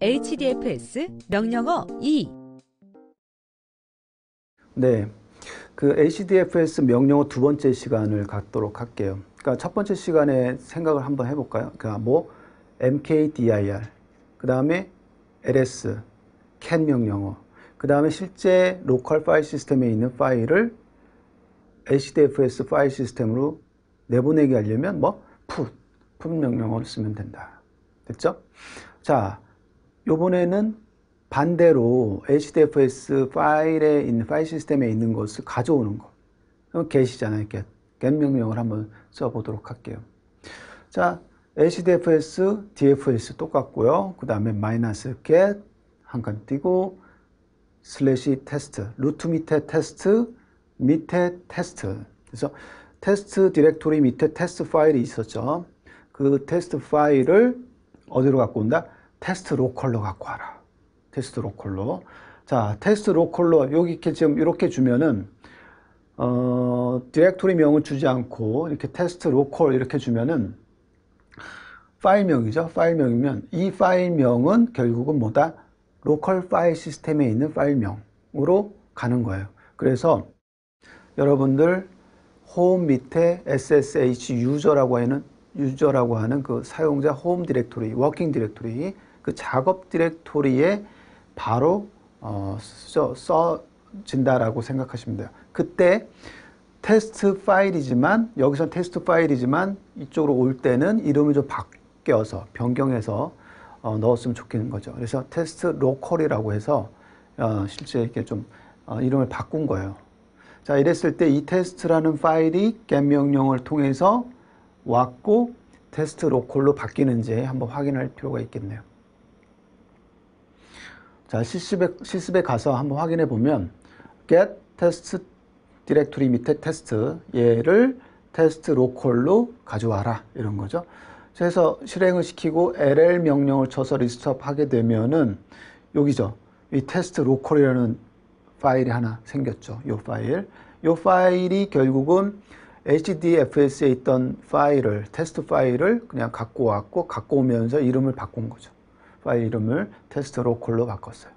HDFS 명령어 2 e. 네, 그 HDFS 명령어 두 번째 시간을 갖도록 할게요. 그러니까 첫 번째 시간에 생각을 한번 해볼까요? 그러니까 뭐 MKDIR, 그 다음에 LS, CAN 명령어, 그 다음에 실제 로컬 파일 시스템에 있는 파일을 HDFS 파일 시스템으로 내보내게 하려면 뭐 put, 싶은 명령어를 쓰면 된다. 됐죠? 자, 요번에는 반대로 HDFS 파일에 있는 파일 시스템에 있는 것을 가져오는 거. 그럼 get이잖아요. get. get 명령을 한번 써보도록 할게요. 자, HDFS, DFS 똑같고요. 그 다음에 마이너스 get 한 칸 띄고 슬래시 테스트, 루트 밑에 테스트, 밑에 테스트. 그래서 테스트 디렉토리 밑에 테스트 파일이 있었죠. 그 테스트 파일을 어디로 갖고 온다? 테스트 로컬로 갖고 와라. 테스트 로컬로. 자, 테스트 로컬로 여기 이렇게 지금 이렇게 주면은 어, 디렉토리명을 주지 않고 이렇게 테스트 로컬 이렇게 주면은 파일명이죠. 파일명이면 이 파일명은 결국은 뭐다? 로컬 파일 시스템에 있는 파일명으로 가는 거예요. 그래서 여러분들 홈 밑에 ssh 유저라고 하는 유저라고 하는 그 사용자 홈 디렉토리, 워킹 디렉토리, 그 작업 디렉토리에 바로 어, 써, 진다라고 생각하시면 돼요. 그때 테스트 파일이지만 여기선 테스트 파일이지만 이쪽으로 올 때는 이름을 좀 바뀌어서 변경해서 어, 넣었으면 좋겠는 거죠. 그래서 테스트 로컬이라고 해서 어, 실제 이렇게 좀 어, 이름을 바꾼 거예요. 자 이랬을 때 이 테스트라는 파일이 get 명령을 통해서 왔고 테스트 로컬로 바뀌는지 한번 확인할 필요가 있겠네요. 자, 실습에, 실습에 가서 한번 확인해 보면 get test 디렉토리 밑에 테스트 얘를 테스트 로컬로 가져와라 이런 거죠. 그래서 실행을 시키고 ll 명령을 쳐서 리스트업 하게 되면은 여기죠. 이 테스트 로컬이라는 파일이 하나 생겼죠. 이 파일. 이 파일이 결국은 HDFS에 있던 파일을 테스트 파일을 그냥 갖고 왔고 갖고 오면서 이름을 바꾼 거죠. 파일 이름을 테스트 로컬로 바꿨어요.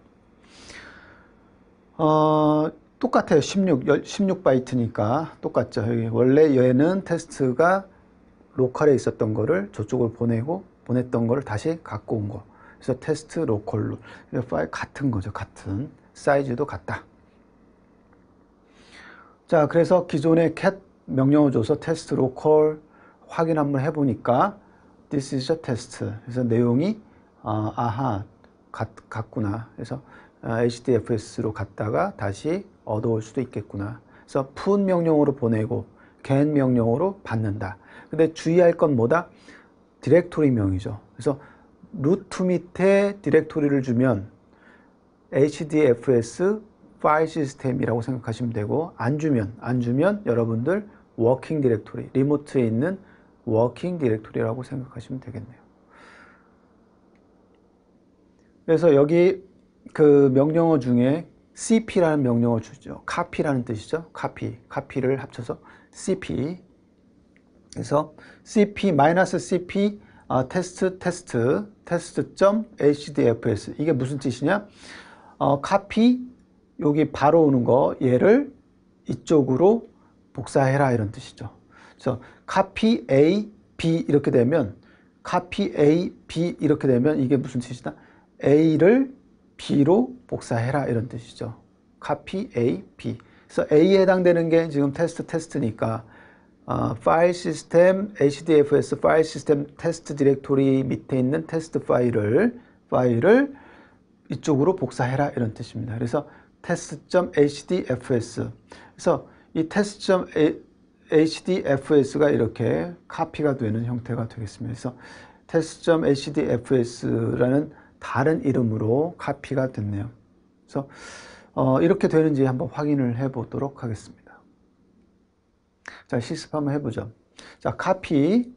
어, 똑같아요. 16, 16바이트니까 똑같죠. 원래 얘는 테스트가 로컬에 있었던 거를 저쪽으로 보내고 보냈던 거를 다시 갖고 온 거. 그래서 테스트 로컬로. 파일 같은 거죠. 같은. 사이즈도 같다. 자, 그래서 기존의 cat 명령어 줘서 테스트로 콜 확인 한번 해보니까 this is a test. 그래서 내용이 어, 아하 같, 같구나. 그래서 아, HDFS로 갔다가 다시 얻어올 수도 있겠구나. 그래서 푼 명령으로 보내고 can 명령으로 받는다. 근데 주의할 건 뭐다? 디렉토리 명이죠. 그래서 루트 밑에 디렉토리를 주면 HDFS 파일 시스템이라고 생각하시면 되고 안 주면 안 주면 여러분들 워킹 디렉토리, 리모트에 있는 워킹 디렉토리라고 생각하시면 되겠네요. 그래서 여기 그 명령어 중에 cp라는 명령어 주죠. copy라는 뜻이죠. copy, copy를 합쳐서 cp. 그래서 cp cp 아, 테스트 테스트 테스트 a h d f s 이게 무슨 뜻이냐? 어, copy 여기 바로 오는 거 얘를 이쪽으로 복사해라 이런 뜻이죠. 그래서 copy A, B 이렇게 되면 copy A, B 이렇게 되면 이게 무슨 뜻이다? A를 B로 복사해라 이런 뜻이죠. copy A, B. 그래서 A에 해당되는 게 지금 테스트 테스트니까 어, 파일 시스템 HDFS 파일 시스템 테스트 디렉토리 밑에 있는 테스트 파일을 파일을 이쪽으로 복사해라 이런 뜻입니다. 그래서 test.hdfs 그래서 이 테스트점 HDFS가 이렇게 카피가 되는 형태가 되겠습니다. 그래서 테스트점 HDFS라는 다른 이름으로 카피가 됐네요. 그래서 어, 이렇게 되는지 한번 확인을 해 보도록 하겠습니다. 자, 실습 한번 해보죠. 자, 카피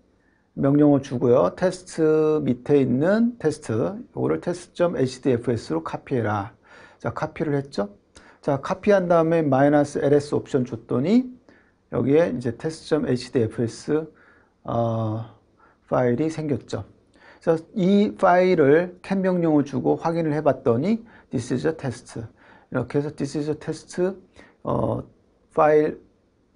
명령어 주고요. 테스트 밑에 있는 테스트, 이거를 테스트.hdfs로 카피해라. 자, 카피를 했죠? 자, 카피한 다음에 마이너스 ls 옵션 줬더니 여기에 이제 test.hdfs 어, 파일이 생겼죠. 그래서 이 파일을 캔 명령을 주고 확인을 해봤더니 this is a test 이렇게 해서 this is a test 어, 파일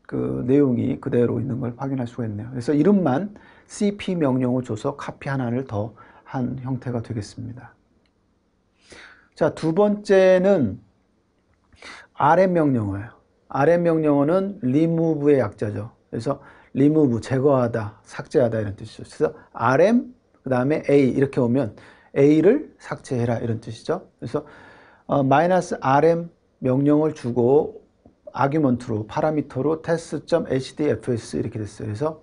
그 내용이 그대로 있는 걸 확인할 수가 있네요. 그래서 이름만 cp 명령을 줘서 카피 하나를 더 한 형태가 되겠습니다. 자, 두 번째는 RM 명령어예요. RM 명령어는 remove의 약자죠. 그래서 remove, 제거하다, 삭제하다 이런 뜻이죠. 그래서 RM, 그 다음에 A 이렇게 오면 A를 삭제해라 이런 뜻이죠. 그래서 어, 마이너스 RM 명령을 주고 아규먼트로 파라미터로 test.hdfs 이렇게 됐어요. 그래서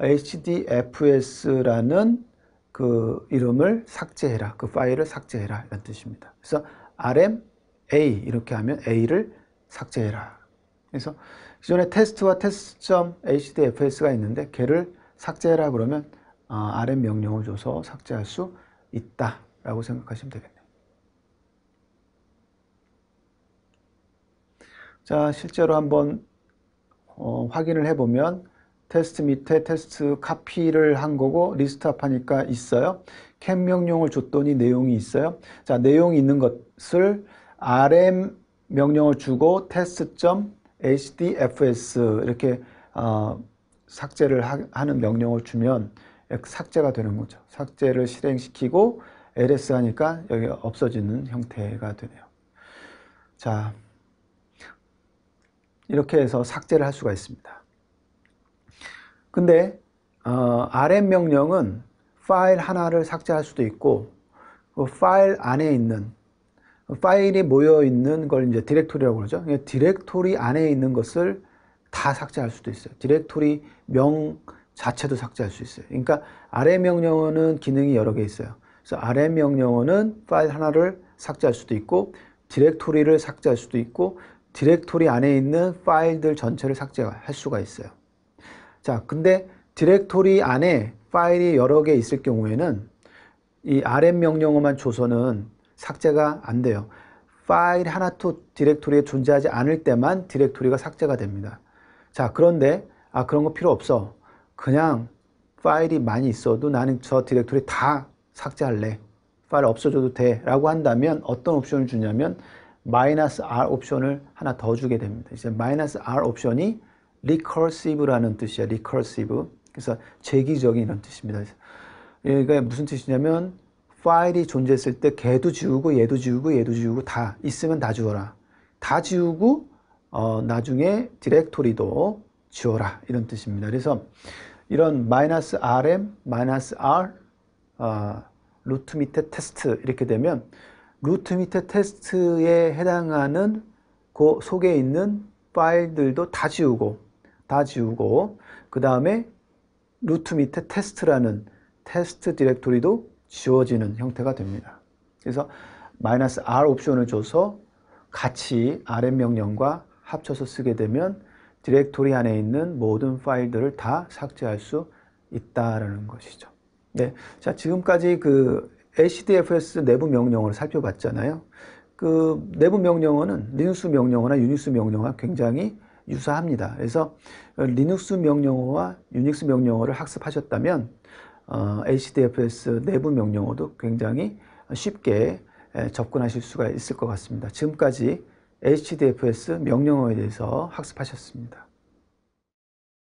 hdfs라는 그 이름을 삭제해라. 그 파일을 삭제해라 이런 뜻입니다. 그래서 rm A 이렇게 하면 A를 삭제해라. 그래서 기존에 테스트와 테스트점 HDFS가 있는데 걔를 삭제해라 그러면 어, RM 명령을 줘서 삭제할 수 있다 라고 생각하시면 되겠네요. 자 실제로 한번 어, 확인을 해보면 테스트 밑에 테스트 카피를 한 거고 리스트업 하니까 있어요. 캔 명령을 줬더니 내용이 있어요. 자 내용이 있는 것을 rm 명령을 주고 test.hdfs 이렇게 어, 삭제를 하, 는 명령을 주면 삭제가 되는 거죠. 삭제를 실행시키고 ls 하니까 여기 없어지는 형태가 되네요. 자, 이렇게 해서 삭제를 할 수가 있습니다. 근데 어, rm 명령은 파일 하나를 삭제할 수도 있고 그 파일 안에 있는 파일이 모여 있는 걸 이제 디렉토리라고 그러죠. 그러니까 디렉토리 안에 있는 것을 다 삭제할 수도 있어요. 디렉토리 명 자체도 삭제할 수 있어요. 그러니까 아래 명령어는 기능이 여러 개 있어요. 그래서 아래 명령어는 파일 하나를 삭제할 수도 있고 디렉토리를 삭제할 수도 있고 디렉토리 안에 있는 파일들 전체를 삭제할 수가 있어요. 자, 근데 디렉토리 안에 파일이 여러 개 있을 경우에는 이 rm 명령어만 줘서는 삭제가 안 돼요. 파일 하나토 디렉토리에 존재하지 않을 때만 디렉토리가 삭제가 됩니다. 자 그런데 아 그런 거 필요 없어. 그냥 파일이 많이 있어도 나는 저 디렉토리 다 삭제할래. 파일 없어져도 돼 라고 한다면 어떤 옵션을 주냐면 마이너스 R 옵션을 하나 더 주게 됩니다. 이제 마이너스 R 옵션이 recursive라는 뜻이야. recursive. 그래서 재기적인 이런 뜻입니다. 이게 무슨 뜻이냐면 파일이 존재했을 때 걔도 지우고 얘도 지우고 얘도 지우고 다 있으면 다 지워라 다 지우고 어, 나중에 디렉토리도 지워라 이런 뜻입니다 그래서 이런 마이너스 rm 마이너스 r 어, 루트 밑에 테스트 이렇게 되면 루트 밑에 테스트에 해당하는 그 속에 있는 파일들도 다 지우고 다 지우고 그 다음에 루트 밑에 테스트라는 테스트 디렉토리도 지워지는 형태가 됩니다. 그래서 마이너스 R 옵션을 줘서 같이 rm 명령과 합쳐서 쓰게 되면 디렉토리 안에 있는 모든 파일들을 다 삭제할 수 있다라는 것이죠. 네, 자 지금까지 그 ACDFS 내부 명령어를 살펴봤잖아요. 그 내부 명령어는 리눅스 명령어나 유닉스 명령어와 굉장히 유사합니다. 그래서 리눅스 명령어와 유닉스 명령어를 학습하셨다면 어, HDFS 내부 명령어도 굉장히 쉽게 접근하실 수가 있을 것 같습니다. 지금까지 HDFS 명령어에 대해서 학습하셨습니다.